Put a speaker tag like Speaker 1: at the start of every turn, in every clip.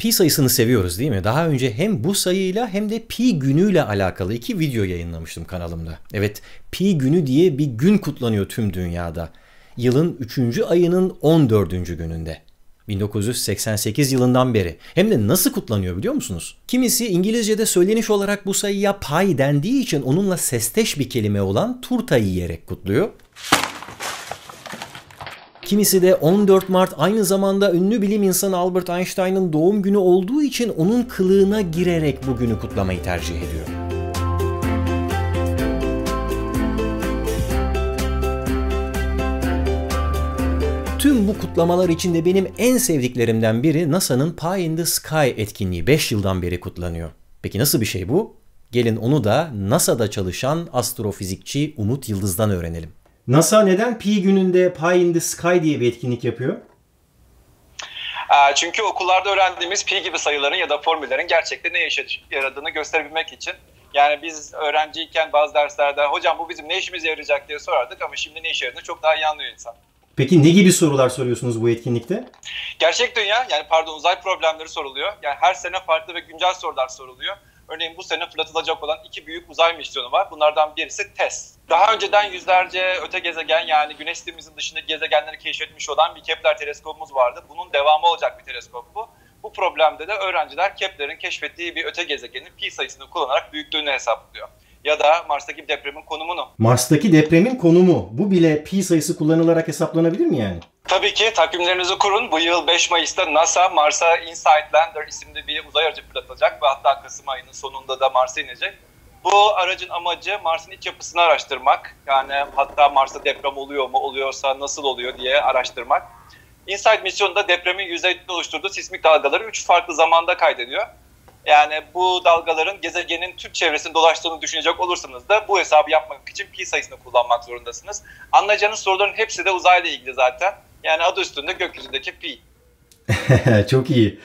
Speaker 1: Pi sayısını seviyoruz değil mi? Daha önce hem bu sayıyla hem de pi günüyle alakalı iki video yayınlamıştım kanalımda. Evet pi günü diye bir gün kutlanıyor tüm dünyada. Yılın 3. ayının 14. gününde. 1988 yılından beri. Hem de nasıl kutlanıyor biliyor musunuz? Kimisi İngilizce'de söyleniş olarak bu sayıya pay dendiği için onunla sesteş bir kelime olan turta yiyerek kutluyor. Kimisi de 14 Mart aynı zamanda ünlü bilim insanı Albert Einstein'ın doğum günü olduğu için onun kılığına girerek bu günü kutlamayı tercih ediyor. Tüm bu kutlamalar içinde benim en sevdiklerimden biri NASA'nın Pie in the Sky etkinliği 5 yıldan beri kutlanıyor. Peki nasıl bir şey bu? Gelin onu da NASA'da çalışan astrofizikçi Umut Yıldız'dan öğrenelim. NASA neden Pi gününde Pi in the Sky diye bir etkinlik yapıyor?
Speaker 2: Ee, çünkü okullarda öğrendiğimiz pi gibi sayıların ya da formüllerin gerçekte ne işe yaradığını gösterebilmek için. Yani biz öğrenciyken bazı derslerde hocam bu bizim ne işimize yarayacak diye sorardık ama şimdi ne işe yaradığını çok daha iyi anlıyor insan.
Speaker 1: Peki ne gibi sorular soruyorsunuz bu etkinlikte?
Speaker 2: Gerçek dünya yani pardon uzay problemleri soruluyor. Yani her sene farklı ve güncel sorular soruluyor. Örneğin bu sene fırlatılacak olan iki büyük uzay misyonu var. Bunlardan birisi TESS. Daha önceden yüzlerce öte gezegen yani güneş sistemimizin dışında gezegenleri keşfetmiş olan bir Kepler teleskobumuz vardı. Bunun devamı olacak bir teleskop bu. Bu problemde de öğrenciler Kepler'in keşfettiği bir öte gezegenin pi sayısını kullanarak büyüklüğünü hesaplıyor ya da Mars'taki depremin konumunu.
Speaker 1: Mars'taki depremin konumu bu bile pi sayısı kullanılarak hesaplanabilir mi yani?
Speaker 2: Tabii ki takvimlerinizi kurun. Bu yıl 5 Mayıs'ta NASA Mars'a Insight Lander isimli bir uzay aracı fırlatacak ve hatta Kasım ayının sonunda da Mars'a inecek. Bu aracın amacı Mars'ın iç yapısını araştırmak. Yani hatta Mars'ta deprem oluyor mu, oluyorsa nasıl oluyor diye araştırmak. Insight misyonu da depremin yüzeyinde oluşturduğu sismik dalgaları 3 farklı zamanda kaydediyor. Yani bu dalgaların gezegenin tüm çevresini dolaştığını düşünecek olursanız da bu hesabı yapmak için pi sayısını kullanmak zorundasınız. Anlayacağınız soruların hepsi de uzayla ilgili zaten yani adı üstünde gökyüzündeki pi.
Speaker 1: Çok iyi.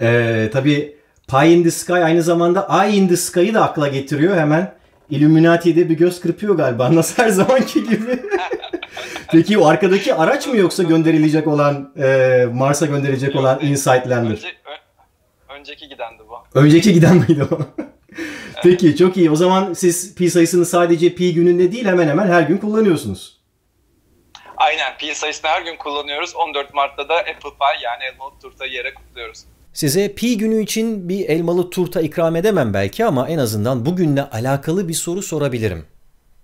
Speaker 1: Ee, tabii Pie in the Sky aynı zamanda Eye in the Sky'ı da akla getiriyor hemen. Illuminati'de bir göz kırpıyor galiba. Nasıl her zamanki gibi. Peki o arkadaki araç mı yoksa gönderilecek olan e, Mars'a gönderecek Yok, olan Insightlander? Önce, ö,
Speaker 2: önceki gidendi bu. Önceki
Speaker 1: giden miydi o? Peki çok iyi. O zaman siz pi sayısını sadece pi gününde değil hemen hemen her gün kullanıyorsunuz.
Speaker 2: Aynen pi sayısını her gün kullanıyoruz. 14 Mart'ta da Apple Pie yani elmalı turta yere kutluyoruz.
Speaker 1: Size pi günü için bir elmalı turta ikram edemem belki ama en azından bugünle alakalı bir soru sorabilirim.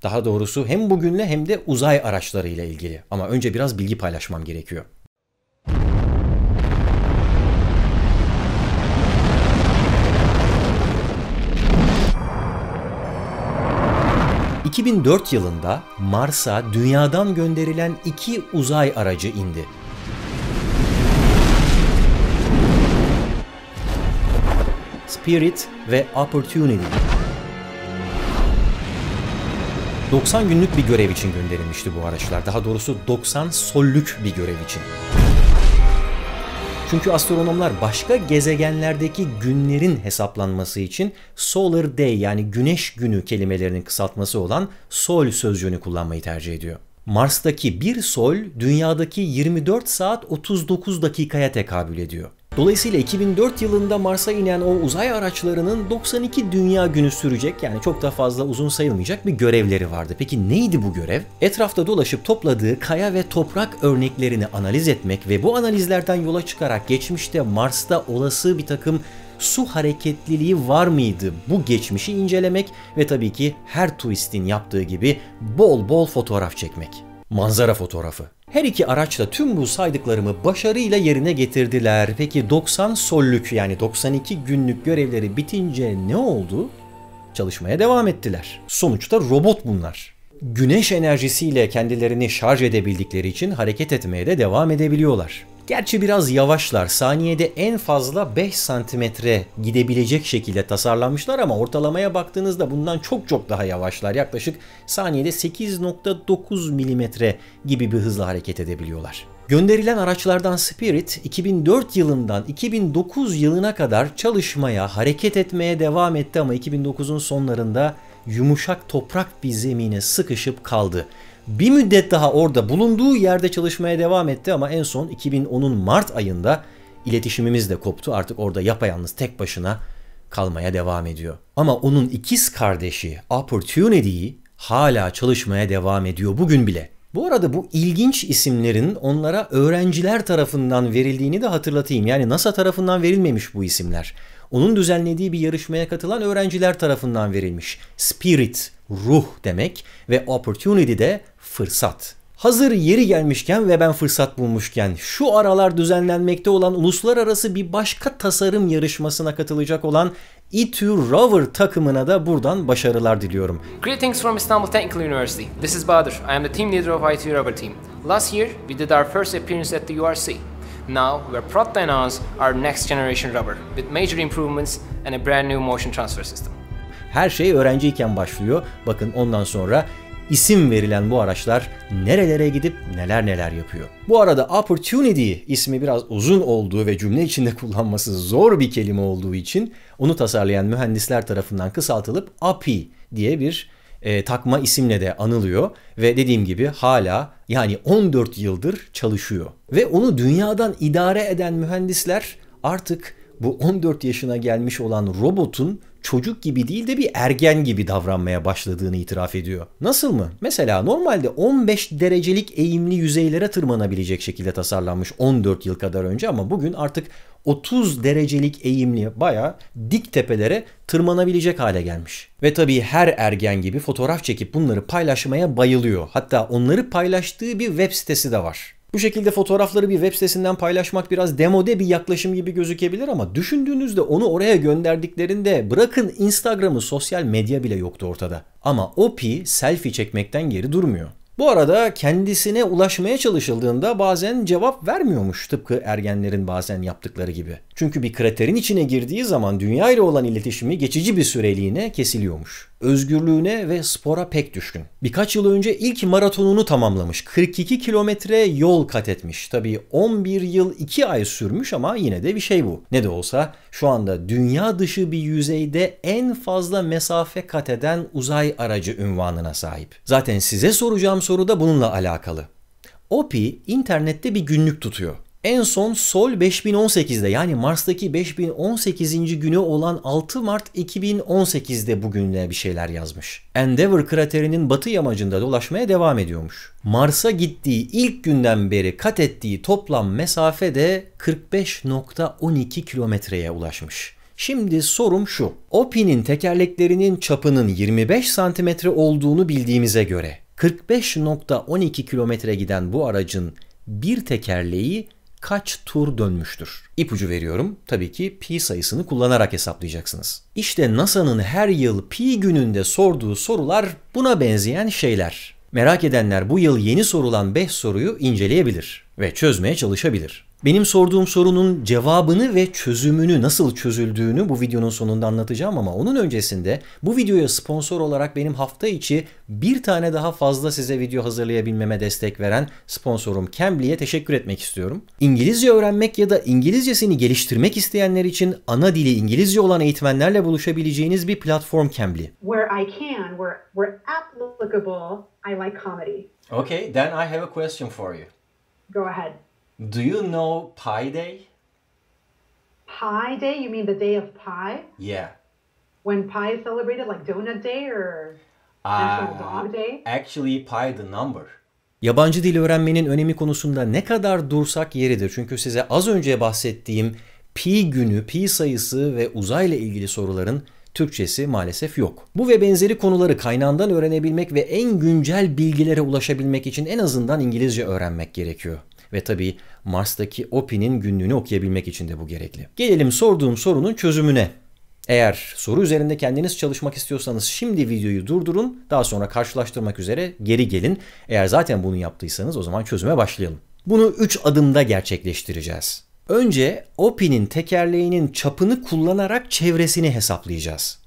Speaker 1: Daha doğrusu hem bugünle hem de uzay araçlarıyla ilgili. Ama önce biraz bilgi paylaşmam gerekiyor. 2004 yılında Mars'a dünyadan gönderilen iki uzay aracı indi. Spirit ve Opportunity. 90 günlük bir görev için gönderilmişti bu araçlar. Daha doğrusu 90 sollük bir görev için. Çünkü astronomlar başka gezegenlerdeki günlerin hesaplanması için Solar Day yani güneş günü kelimelerinin kısaltması olan sol sözcüğünü kullanmayı tercih ediyor. Mars'taki bir sol dünyadaki 24 saat 39 dakikaya tekabül ediyor. Dolayısıyla 2004 yılında Mars'a inen o uzay araçlarının 92 dünya günü sürecek yani çok da fazla uzun sayılmayacak bir görevleri vardı. Peki neydi bu görev? Etrafta dolaşıp topladığı kaya ve toprak örneklerini analiz etmek ve bu analizlerden yola çıkarak geçmişte Mars'ta olası bir takım su hareketliliği var mıydı? Bu geçmişi incelemek ve tabii ki her turistin yaptığı gibi bol bol fotoğraf çekmek. Manzara fotoğrafı. Her iki araç da tüm bu saydıklarımı başarıyla yerine getirdiler. Peki 90 sollük yani 92 günlük görevleri bitince ne oldu? Çalışmaya devam ettiler. Sonuçta robot bunlar güneş enerjisiyle kendilerini şarj edebildikleri için hareket etmeye de devam edebiliyorlar. Gerçi biraz yavaşlar. Saniyede en fazla 5 santimetre gidebilecek şekilde tasarlanmışlar ama ortalamaya baktığınızda bundan çok çok daha yavaşlar. Yaklaşık saniyede 8.9 milimetre gibi bir hızla hareket edebiliyorlar. Gönderilen araçlardan Spirit 2004 yılından 2009 yılına kadar çalışmaya, hareket etmeye devam etti ama 2009'un sonlarında yumuşak toprak bir zemine sıkışıp kaldı. Bir müddet daha orada bulunduğu yerde çalışmaya devam etti ama en son 2010'un Mart ayında iletişimimiz de koptu. Artık orada yapayalnız tek başına kalmaya devam ediyor. Ama onun ikiz kardeşi Opportunity hala çalışmaya devam ediyor bugün bile. Bu arada bu ilginç isimlerin onlara öğrenciler tarafından verildiğini de hatırlatayım. Yani NASA tarafından verilmemiş bu isimler onun düzenlediği bir yarışmaya katılan öğrenciler tarafından verilmiş. Spirit, ruh demek ve opportunity de fırsat. Hazır yeri gelmişken ve ben fırsat bulmuşken şu aralar düzenlenmekte olan uluslararası bir başka tasarım yarışmasına katılacak olan İTÜ e Rover takımına da buradan başarılar diliyorum.
Speaker 2: Greetings from Istanbul Technical University. This is Badr. I am the team leader of ITU Rover team. Last year we did our first appearance at the URC now where Protanons are next generation rubber with major improvements and a brand new motion transfer system.
Speaker 1: Her şey öğrenciyken başlıyor. Bakın ondan sonra isim verilen bu araçlar nerelere gidip neler neler yapıyor. Bu arada opportunity ismi biraz uzun olduğu ve cümle içinde kullanması zor bir kelime olduğu için onu tasarlayan mühendisler tarafından kısaltılıp API diye bir e, takma isimle de anılıyor ve dediğim gibi hala yani 14 yıldır çalışıyor. Ve onu dünyadan idare eden mühendisler artık bu 14 yaşına gelmiş olan robotun çocuk gibi değil de bir ergen gibi davranmaya başladığını itiraf ediyor. Nasıl mı? Mesela normalde 15 derecelik eğimli yüzeylere tırmanabilecek şekilde tasarlanmış 14 yıl kadar önce ama bugün artık 30 derecelik eğimli baya dik tepelere tırmanabilecek hale gelmiş. Ve tabii her ergen gibi fotoğraf çekip bunları paylaşmaya bayılıyor. Hatta onları paylaştığı bir web sitesi de var. Bu şekilde fotoğrafları bir web sitesinden paylaşmak biraz demode bir yaklaşım gibi gözükebilir ama düşündüğünüzde onu oraya gönderdiklerinde bırakın Instagram'ı sosyal medya bile yoktu ortada. Ama OP selfie çekmekten geri durmuyor. Bu arada kendisine ulaşmaya çalışıldığında bazen cevap vermiyormuş tıpkı ergenlerin bazen yaptıkları gibi. Çünkü bir kraterin içine girdiği zaman dünya ile olan iletişimi geçici bir süreliğine kesiliyormuş. Özgürlüğüne ve spora pek düşkün. Birkaç yıl önce ilk maratonunu tamamlamış. 42 kilometre yol kat etmiş. Tabii 11 yıl 2 ay sürmüş ama yine de bir şey bu. Ne de olsa şu anda dünya dışı bir yüzeyde en fazla mesafe kat eden uzay aracı ünvanına sahip. Zaten size soracağım soru da bununla alakalı. OPI internette bir günlük tutuyor en son Sol 5018'de yani Mars'taki 5018. günü olan 6 Mart 2018'de bugünle bir şeyler yazmış. Endeavour kraterinin batı yamacında dolaşmaya devam ediyormuş. Mars'a gittiği ilk günden beri kat ettiği toplam mesafe de 45.12 kilometreye ulaşmış. Şimdi sorum şu. Opin'in tekerleklerinin çapının 25 santimetre olduğunu bildiğimize göre 45.12 kilometre giden bu aracın bir tekerleği kaç tur dönmüştür? İpucu veriyorum. Tabii ki pi sayısını kullanarak hesaplayacaksınız. İşte NASA'nın her yıl pi gününde sorduğu sorular buna benzeyen şeyler. Merak edenler bu yıl yeni sorulan 5 soruyu inceleyebilir ve çözmeye çalışabilir. Benim sorduğum sorunun cevabını ve çözümünü nasıl çözüldüğünü bu videonun sonunda anlatacağım ama onun öncesinde bu videoya sponsor olarak benim hafta içi bir tane daha fazla size video hazırlayabilmeme destek veren sponsorum Cambly'e teşekkür etmek istiyorum. İngilizce öğrenmek ya da İngilizcesini geliştirmek isteyenler için ana dili İngilizce olan eğitmenlerle buluşabileceğiniz bir platform Cambly.
Speaker 2: Where I can, where, where applicable, I like comedy.
Speaker 1: Okay, then I have a question for you. Go ahead. Do you know Pi Day?
Speaker 2: Pi Day? You mean the day of Pi? Yeah. When Pi is celebrated, like Donut Day or National uh, Dog Day?
Speaker 1: Actually, Pi the number. Yabancı dil öğrenmenin önemi konusunda ne kadar dursak yeridir. Çünkü size az önce bahsettiğim pi günü, pi sayısı ve uzayla ilgili soruların Türkçesi maalesef yok. Bu ve benzeri konuları kaynağından öğrenebilmek ve en güncel bilgilere ulaşabilmek için en azından İngilizce öğrenmek gerekiyor. Ve tabii Mars'taki OPI'nin günlüğünü okuyabilmek için de bu gerekli. Gelelim sorduğum sorunun çözümüne. Eğer soru üzerinde kendiniz çalışmak istiyorsanız şimdi videoyu durdurun. Daha sonra karşılaştırmak üzere geri gelin. Eğer zaten bunu yaptıysanız o zaman çözüme başlayalım. Bunu 3 adımda gerçekleştireceğiz. Önce OPI'nin tekerleğinin çapını kullanarak çevresini hesaplayacağız.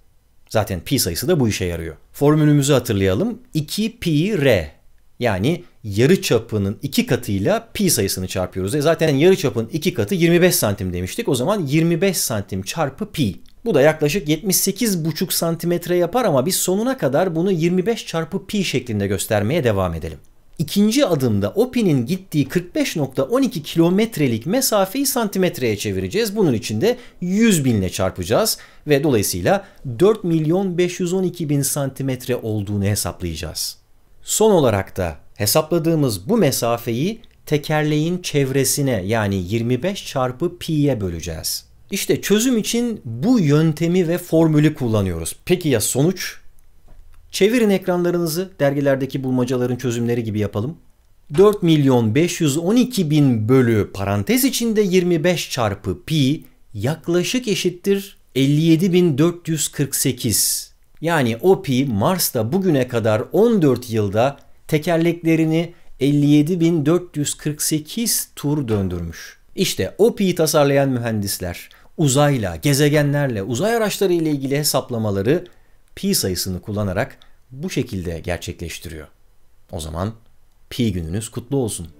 Speaker 1: Zaten pi sayısı da bu işe yarıyor. Formülümüzü hatırlayalım. 2 pi r yani yarı çapının iki katıyla pi sayısını çarpıyoruz. E zaten yarı çapın iki katı 25 santim demiştik. O zaman 25 santim çarpı pi. Bu da yaklaşık 78,5 santimetre yapar ama biz sonuna kadar bunu 25 çarpı pi şeklinde göstermeye devam edelim. İkinci adımda o pinin gittiği 45.12 kilometrelik mesafeyi santimetreye çevireceğiz. Bunun için de 100 binle çarpacağız ve dolayısıyla 4 milyon 512 bin santimetre olduğunu hesaplayacağız. Son olarak da hesapladığımız bu mesafeyi tekerleğin çevresine yani 25 çarpı pi'ye böleceğiz. İşte çözüm için bu yöntemi ve formülü kullanıyoruz. Peki ya sonuç? Çevirin ekranlarınızı dergilerdeki bulmacaların çözümleri gibi yapalım. 4 milyon 512 bin bölü parantez içinde 25 çarpı pi yaklaşık eşittir 57.448 yani OP Mars'ta bugüne kadar 14 yılda tekerleklerini 57.448 tur döndürmüş. İşte OP'yi tasarlayan mühendisler uzayla, gezegenlerle, uzay araçları ile ilgili hesaplamaları pi sayısını kullanarak bu şekilde gerçekleştiriyor. O zaman pi gününüz kutlu olsun.